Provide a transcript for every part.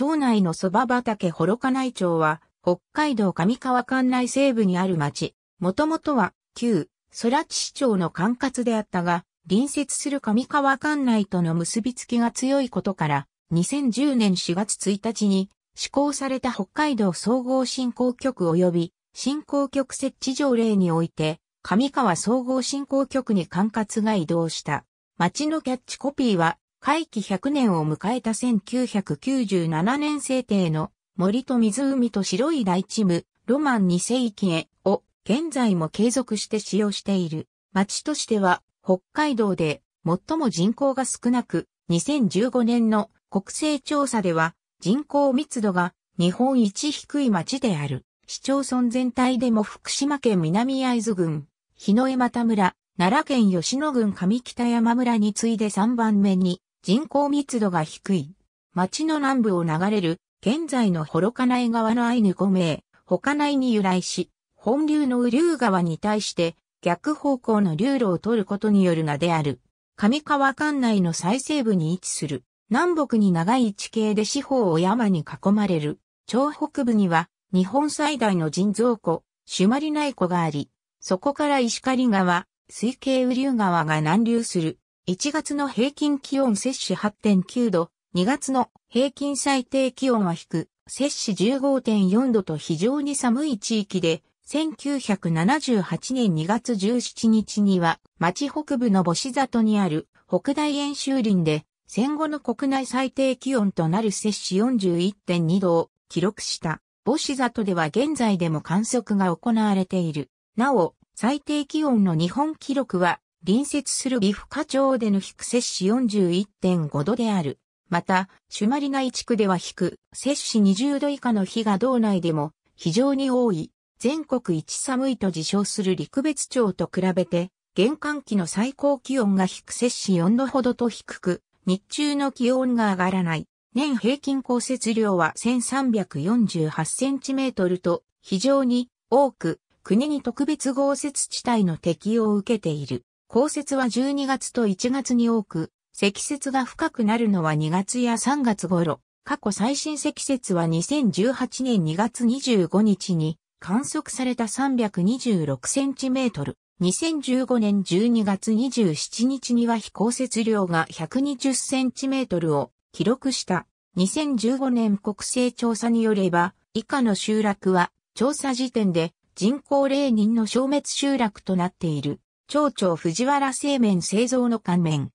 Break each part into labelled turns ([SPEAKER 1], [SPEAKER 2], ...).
[SPEAKER 1] 町内の蕎麦畑幌加内町は、北海道上川管内西部にある町。もともとは、旧、空知市町の管轄であったが、隣接する上川管内との結びつきが強いことから、2010年4月1日に、施行された北海道総合振興局及び、振興局設置条例において、上川総合振興局に管轄が移動した。町のキャッチコピーは、会期100年を迎えた1997年制定の森と湖と白い大地無ロマン2世紀へを現在も継続して使用している。町としては北海道で最も人口が少なく、2015年の国勢調査では人口密度が日本一低い町である。市町村全体でも福島県南会津郡、日野江又村、奈良県吉野郡上北山村に次いで3番目に人口密度が低い。町の南部を流れる、現在の幌加内川のアイヌ5名、他内に由来し、本流の雨竜川に対して、逆方向の流路を取ることによる名である。上川管内の最西部に位置する。南北に長い地形で四方を山に囲まれる。町北部には日本最大の人造湖、朱鞠内湖があり、そこから石狩川、水系雨竜川が南流する。1月の平均気温摂氏8.9度、2月の平均最低気温は低、摂氏15.4度と非常に寒い地域で、1978年2月17日には、町北部の母子里にある北大演習林で、戦後の国内最低気温となる摂氏41.2度を記録した。母子里では現在でも観測が行われている。なお、最低気温の日本記録は隣接するフカ町での低摂氏41.5度である。また、朱鞠内地区では低摂氏20度以下の日が道内でも非常に多い。全国一寒いと自称する陸別町と比べて、玄関期の最高気温が低摂氏4度ほどと低く、日中の気温が上がらない。年平均降雪量は1348センチメートルと非常に多く、国に特別豪雪地帯の適用を受けている。降雪は12月と1月に多く、積雪が深くなるのは2月や3月頃。過去最新積雪は2018年2月25日に観測された326センチメートル。2015年12月27日には非降雪量が120センチメートルを記録した。2015年国勢調査によれば、以下の集落は調査時点で人口0人の消滅集落となっている。町長藤原製麺製造の乾麺、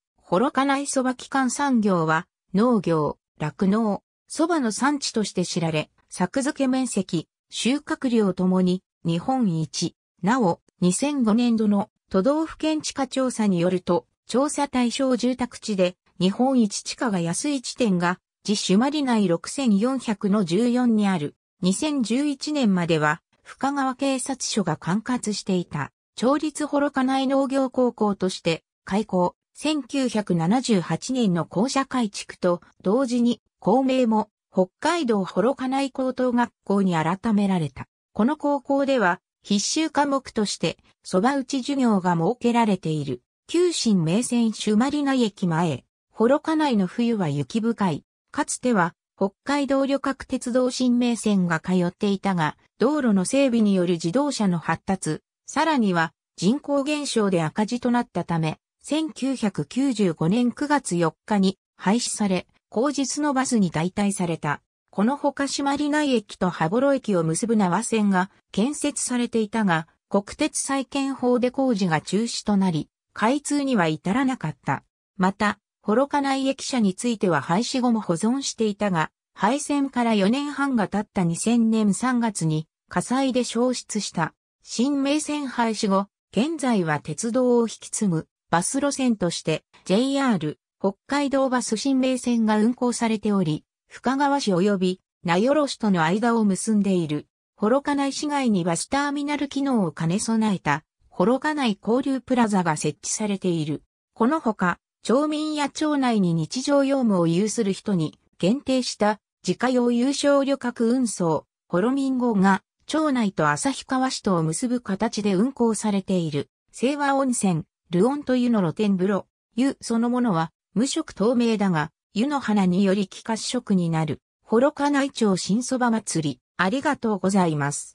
[SPEAKER 1] かない蕎麦機関産業は、農業、酪農、蕎麦の産地として知られ、作付け面積、収穫量ともに日本一。なお、2005年度の都道府県地価調査によると、調査対象住宅地で日本一地価が安い地点が、自主マリ内6400の14にある。2011年までは、深川警察署が管轄していた。町立幌加内農業高校として開校、1978年の校舎改築と同時に校名も北海道幌加内高等学校に改められた。この高校では必修科目として蕎麦打ち授業が設けられている。旧新名線朱鞠内駅前、幌加内の冬は雪深い。かつては北海道旅客鉄道新名線が通っていたが、道路の整備による自動車の発達、さらには人口減少で赤字となったため、1995年9月4日に廃止され、後日のバスに代替された。このほか島里内駅と羽幌駅を結ぶ縄線が建設されていたが、国鉄再建法で工事が中止となり、開通には至らなかった。また、幌加内駅舎については廃止後も保存していたが、廃線から4年半が経った2000年3月に火災で消失した。新名線廃止後、現在は鉄道を引き継ぐバス路線として JR 北海道バス新名線が運行されており、深川市及び名寄市との間を結んでいる、幌加内市街にバスターミナル機能を兼ね備えた、幌加内交流プラザが設置されている。このほか、町民や町内に日常用務を有する人に限定した自家用有償旅客運送、ホロミン号が町内と旭川市とを結ぶ形で運行されている、清和温泉、ルオンと湯の露天風呂、湯そのものは無色透明だが、湯の花により気化色になる、幌加内町新そば祭り、ありがとうございます。